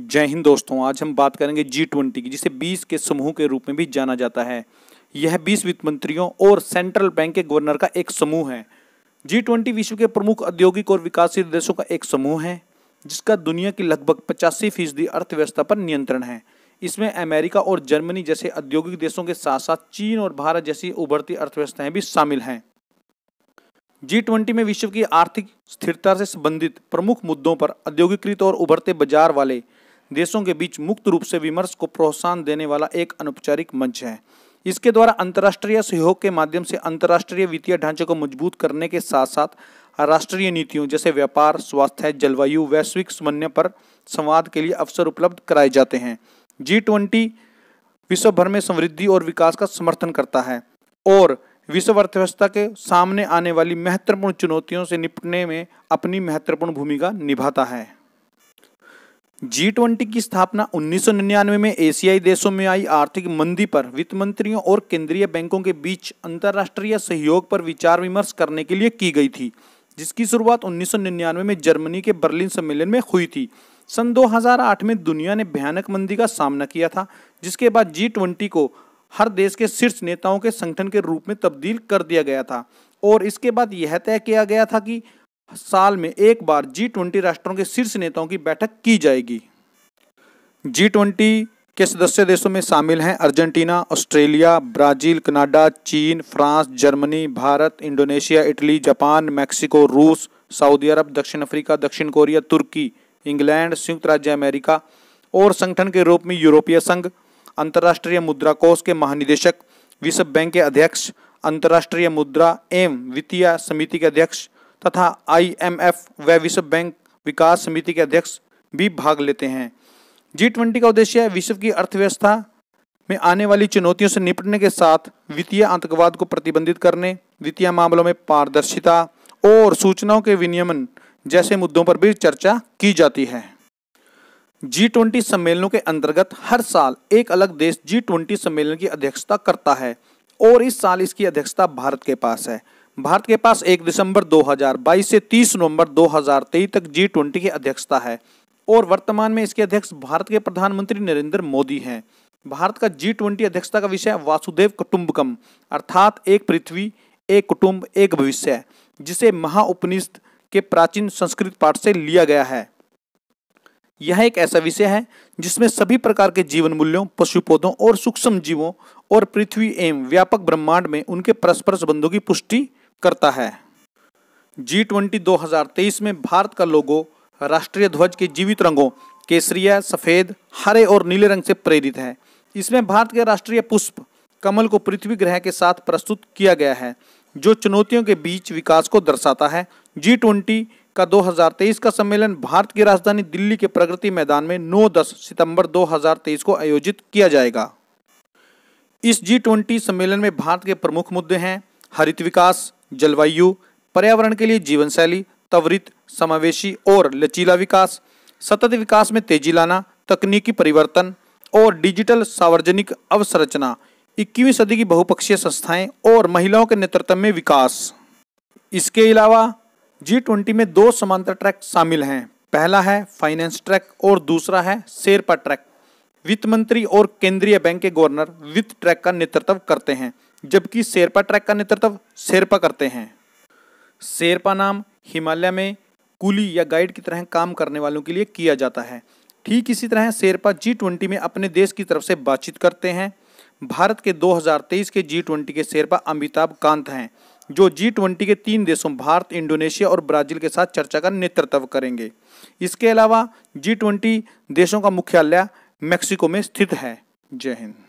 जय हिंद दोस्तों आज हम बात करेंगे जी ट्वेंटी की जिसे बीस के समूह के रूप में भी जाना जाता है यह बीस वित्त मंत्रियों और सेंट्रल बैंक के गवर्नर का एक समूह है जी ट्वेंटी विश्व के प्रमुख औद्योगिक और विकासशील देशों का एक समूह है जिसका दुनिया की लगभग पचासी फीसदी अर्थव्यवस्था पर नियंत्रण है इसमें अमेरिका और जर्मनी जैसे औद्योगिक देशों के साथ साथ चीन और भारत जैसी उभरती अर्थव्यवस्थाएं भी शामिल हैं जी ट्वेंटी में विश्व की आर्थिक स्थिरता से संबंधित प्रमुख मुद्दों पर औद्योगिकृत और उभरते बाजार वाले देशों के बीच मुक्त रूप से विमर्श को प्रोत्साहन देने वाला एक अनौपचारिक मंच है इसके द्वारा अंतर्राष्ट्रीय सहयोग के माध्यम से अंतर्राष्ट्रीय वित्तीय ढांचे को मजबूत करने के साथ साथ राष्ट्रीय नीतियों जैसे व्यापार स्वास्थ्य जलवायु वैश्विक समन्वय पर संवाद के लिए अवसर उपलब्ध कराए जाते हैं जी ट्वेंटी विश्व भर में समृद्धि और विकास का समर्थन करता है और विश्व अर्थव्यवस्था के सामने आने वाली महत्वपूर्ण चुनौतियों से निपटने में अपनी महत्वपूर्ण भूमिका निभाता है जी ट्वेंटी की स्थापना 1999 में एशियाई देशों में आई आर्थिक मंदी पर वित्त मंत्रियों और केंद्रीय बैंकों के बीच अंतर्राष्ट्रीय सहयोग पर विचार विमर्श करने के लिए की गई थी जिसकी शुरुआत 1999 में जर्मनी के बर्लिन सम्मेलन में हुई थी सन 2008 में दुनिया ने भयानक मंदी का सामना किया था जिसके बाद जी ट्वेंटी को हर देश के शीर्ष नेताओं के संगठन के रूप में तब्दील कर दिया गया था और इसके बाद यह तय किया गया था कि साल में एक बार जी ट्वेंटी राष्ट्रों के शीर्ष नेताओं की बैठक की जाएगी जी ट्वेंटी के सदस्य देशों में शामिल हैं अर्जेंटीना ऑस्ट्रेलिया ब्राजील कनाडा चीन France Germany Bharat Indonesia Italy Japan Mexico रूस सऊदी अरब दक्षिण अफ्रीका दक्षिण कोरिया तुर्की इंग्लैंड संयुक्त राज्य अमेरिका और संगठन के रूप में यूरोपीय संघ अंतर्राष्ट्रीय मुद्रा कोष के महानिदेशक विश्व बैंक के अध्यक्ष अंतर्राष्ट्रीय मुद्रा एवं वित्तीय समिति के अध्यक्ष तथा आईएमएफ व विश्व बैंक विकास समिति के अध्यक्ष भी भाग लेते हैं जी ट्वेंटी का उद्देश्य विश्व की अर्थव्यवस्था में आने वाली चुनौतियों से निपटने के साथ वित्तीय आतंकवाद को प्रतिबंधित करने वित्तीय मामलों में पारदर्शिता और सूचनाओं के विनियमन जैसे मुद्दों पर भी चर्चा की जाती है जी ट्वेंटी सम्मेलनों के अंतर्गत हर साल एक अलग देश जी ट्वेंटी सम्मेलन की अध्यक्षता करता है और इस साल इसकी अध्यक्षता भारत के पास है भारत के पास 1 दिसंबर 2022 से 30 नवंबर 2023 तक जी ट्वेंटी की अध्यक्षता है और वर्तमान में इसके अध्यक्ष भारत के प्रधानमंत्री नरेंद्र मोदी हैं भारत का जी ट्वेंटी अध्यक्षता का विषय वासुदेव कुटुंबकम अर्थात एक पृथ्वी एक कुटुंब एक भविष्य जिसे महाउपनिषद के प्राचीन संस्कृत पाठ से लिया गया है यह एक ऐसा विषय है जिसमें सभी प्रकार के जीवन मूल्यों पशु पौधों और सूक्ष्म जीवों और पृथ्वी एवं व्यापक ब्रह्मांड में उनके परस्पर संबंधों की पुष्टि करता है जी ट्वेंटी दो में भारत का लोगो राष्ट्रीय ध्वज के जीवित रंगों केसरिया सफ़ेद हरे और नीले रंग से प्रेरित है इसमें भारत के राष्ट्रीय पुष्प कमल को पृथ्वी ग्रह के साथ प्रस्तुत किया गया है जो चुनौतियों के बीच विकास को दर्शाता है जी ट्वेंटी का 2023 का सम्मेलन भारत की राजधानी दिल्ली के प्रगति मैदान में 9-10 सितंबर 2023 को आयोजित किया जाएगा इस जी ट्वेंटी सम्मेलन में भारत के प्रमुख मुद्दे हैं हरित विकास जलवायु पर्यावरण के लिए जीवन शैली त्वरित समावेशी और लचीला विकास सतत विकास में तेजी लाना तकनीकी परिवर्तन और डिजिटल सार्वजनिक अवसंरचना इक्कीवीं सदी की बहुपक्षीय संस्थाएं और महिलाओं के नेतृत्व में विकास इसके अलावा जी ट्वेंटी में दो समांतर ट्रैक शामिल हैं पहला है फाइनेंस ट्रैक और दूसरा है शेरपा ट्रैक वित्त मंत्री और केंद्रीय बैंक के गवर्नर वित्त ट्रैक का नेतृत्व करते हैं जबकि शेरपा ट्रैक का नेतृत्व शेरपा करते हैं शेरपा नाम हिमालय में कुली या गाइड की तरह काम करने वालों के लिए किया जाता है ठीक इसी तरह शेरपा जी ट्वेंटी में अपने देश की तरफ से बातचीत करते हैं भारत के 2023 के जी ट्वेंटी के शेरपा अमिताभ कांत हैं जो जी ट्वेंटी के तीन देशों भारत इंडोनेशिया और ब्राजील के साथ चर्चा का नेतृत्व करेंगे इसके अलावा जी ट्वेंटी देशों का मुख्यालय मेक्सिको में स्थित है जय हिंद